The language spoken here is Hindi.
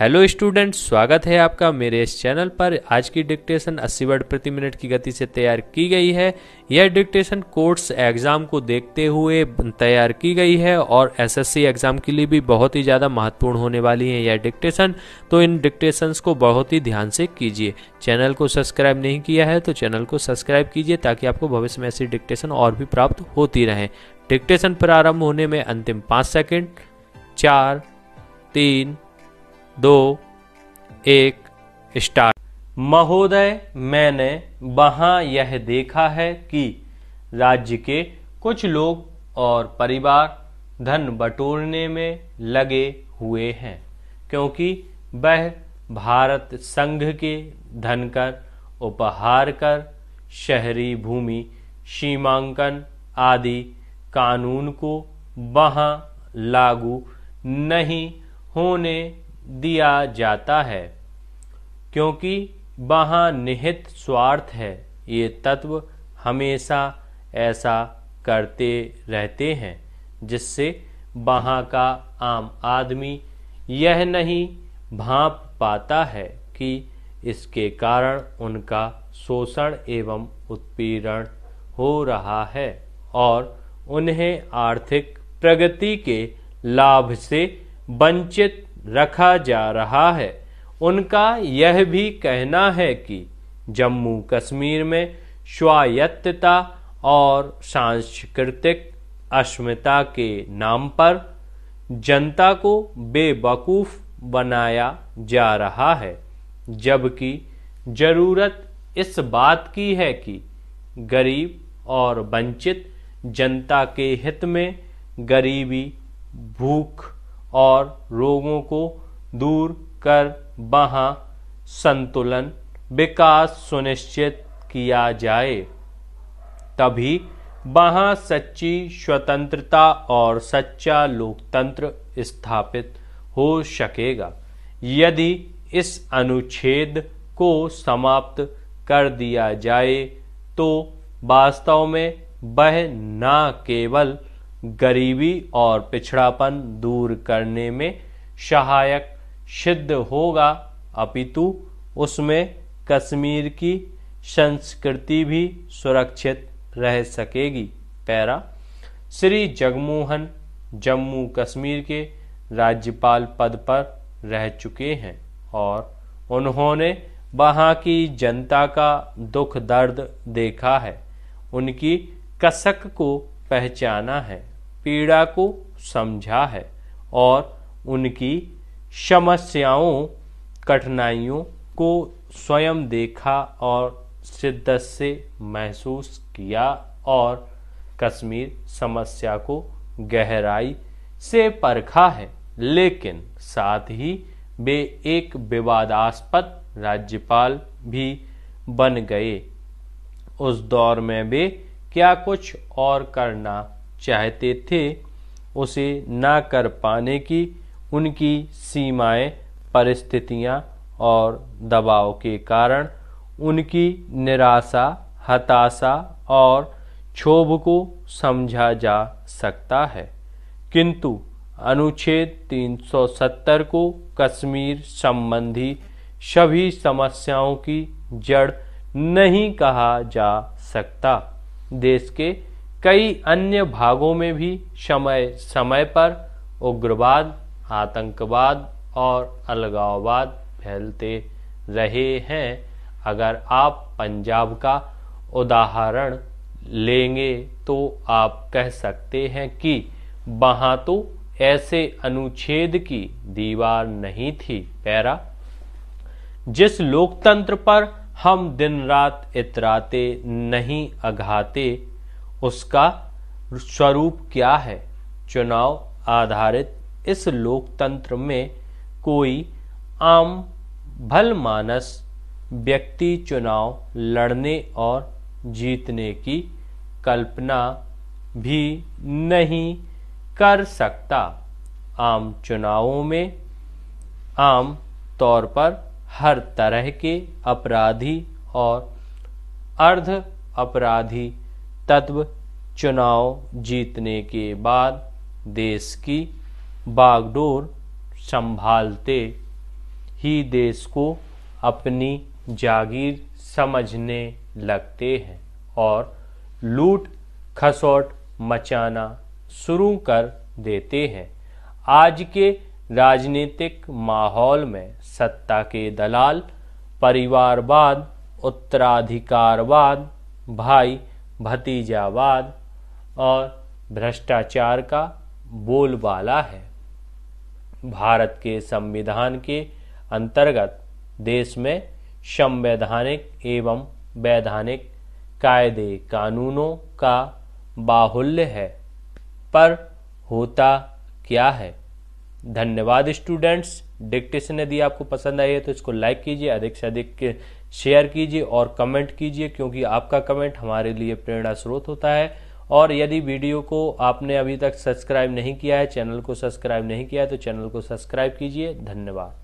हेलो स्टूडेंट स्वागत है आपका मेरे इस चैनल पर आज की डिक्टेशन 80 वर्ड प्रति मिनट की गति से तैयार की गई है यह डिक्टेशन कोर्स एग्जाम को देखते हुए तैयार की गई है और एसएससी एग्जाम के लिए भी बहुत ही ज़्यादा महत्वपूर्ण होने वाली है यह डिक्टेशन तो इन डिक्टेशंस को बहुत ही ध्यान से कीजिए चैनल को सब्सक्राइब नहीं किया है तो चैनल को सब्सक्राइब कीजिए ताकि आपको भविष्य में ऐसी डिक्टेशन और भी प्राप्त होती रहे डिक्टेशन प्रारंभ होने में अंतिम पाँच सेकेंड चार तीन दो एक स्टार्ट महोदय मैंने वहाँ यह देखा है कि राज्य के कुछ लोग और परिवार धन बटोरने में लगे हुए हैं क्योंकि वह भारत संघ के धन कर उपहार कर शहरी भूमि सीमांकन आदि कानून को वहाँ लागू नहीं होने दिया जाता है क्योंकि वहाँ निहित स्वार्थ है ये तत्व हमेशा ऐसा करते रहते हैं जिससे वहाँ का आम आदमी यह नहीं भाप पाता है कि इसके कारण उनका शोषण एवं उत्पीड़न हो रहा है और उन्हें आर्थिक प्रगति के लाभ से वंचित रखा जा रहा है उनका यह भी कहना है कि जम्मू कश्मीर में स्वायत्तता और सांस्कृतिक अस्मिता के नाम पर जनता को बेवकूफ़ बनाया जा रहा है जबकि ज़रूरत इस बात की है कि गरीब और वंचित जनता के हित में गरीबी भूख और रोगों को दूर कर वहाँ संतुलन विकास सुनिश्चित किया जाए तभी वहाँ सच्ची स्वतंत्रता और सच्चा लोकतंत्र स्थापित हो सकेगा यदि इस अनुच्छेद को समाप्त कर दिया जाए तो वास्तव में वह न केवल गरीबी और पिछड़ापन दूर करने में सहायक सिद्ध होगा अपितु उसमें कश्मीर की संस्कृति भी सुरक्षित रह सकेगी पैरा श्री जगमोहन जम्मू कश्मीर के राज्यपाल पद पर रह चुके हैं और उन्होंने वहां की जनता का दुख दर्द देखा है उनकी कसक को पहचाना है पीड़ा को समझा है और उनकी समस्याओं कठिनाइयों को स्वयं देखा और शिद्दत से महसूस किया और कश्मीर समस्या को गहराई से परखा है लेकिन साथ ही वे एक विवादास्पद राज्यपाल भी बन गए उस दौर में भी क्या कुछ और करना चाहते थे उसे ना कर पाने की उनकी सीमाएं परिस्थितियां और दबाव के कारण उनकी निराशा हताशा और क्षोभ को समझा जा सकता है किंतु अनुच्छेद 370 को कश्मीर संबंधी सभी समस्याओं की जड़ नहीं कहा जा सकता देश के कई अन्य भागों में भी समय समय पर उग्रवाद आतंकवाद और अलगाववाद फैलते रहे हैं अगर आप पंजाब का उदाहरण लेंगे तो आप कह सकते हैं कि वहाँ तो ऐसे अनुच्छेद की दीवार नहीं थी पैरा जिस लोकतंत्र पर हम दिन रात इतराते नहीं अघाते उसका स्वरूप क्या है चुनाव आधारित इस लोकतंत्र में कोई आम भलमानस व्यक्ति चुनाव लड़ने और जीतने की कल्पना भी नहीं कर सकता आम चुनावों में आम तौर पर हर तरह के अपराधी और अर्ध अपराधी तत्व चुनाव जीतने के बाद देश की बागडोर संभालते ही देश को अपनी जागीर समझने लगते हैं और लूट खसौट मचाना शुरू कर देते हैं आज के राजनीतिक माहौल में सत्ता के दलाल परिवारवाद उत्तराधिकारवाद भाई भतीजावाद और भ्रष्टाचार का बोलबाला है भारत के संविधान के अंतर्गत देश में संवैधानिक एवं वैधानिक कायदे कानूनों का बाहुल्य है पर होता क्या है धन्यवाद स्टूडेंट्स डिक्टेशन यदि आपको पसंद आई है तो इसको लाइक कीजिए अधिक से अधिक शेयर कीजिए और कमेंट कीजिए क्योंकि आपका कमेंट हमारे लिए प्रेरणा स्रोत होता है और यदि वीडियो को आपने अभी तक सब्सक्राइब नहीं किया है चैनल को सब्सक्राइब नहीं किया है तो चैनल को सब्सक्राइब कीजिए धन्यवाद